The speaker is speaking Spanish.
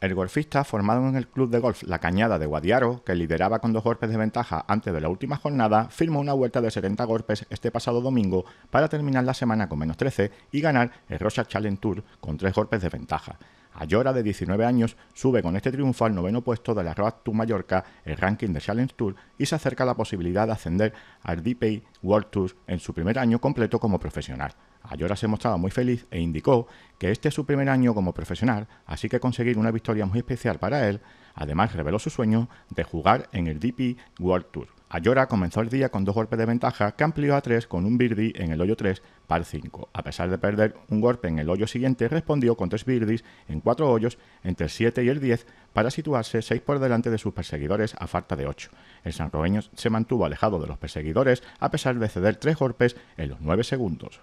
El golfista, formado en el club de golf La Cañada de Guadiaro, que lideraba con dos golpes de ventaja antes de la última jornada, firmó una vuelta de 70 golpes este pasado domingo para terminar la semana con menos 13 y ganar el Rocha Challenge Tour con tres golpes de ventaja. Ayora, de 19 años, sube con este triunfo al noveno puesto de la Road to Mallorca, el ranking de Challenge Tour, y se acerca a la posibilidad de ascender al DP World Tour en su primer año completo como profesional. Ayora se mostraba muy feliz e indicó que este es su primer año como profesional, así que conseguir una victoria muy especial para él. Además, reveló su sueño de jugar en el DP World Tour. Ayora comenzó el día con dos golpes de ventaja que amplió a tres con un birdie en el hoyo 3 par 5. A pesar de perder un golpe en el hoyo siguiente, respondió con tres birdies en cuatro hoyos entre el 7 y el 10 para situarse 6 por delante de sus perseguidores a falta de 8. El sanroeño se mantuvo alejado de los perseguidores a pesar de ceder tres golpes en los 9 segundos.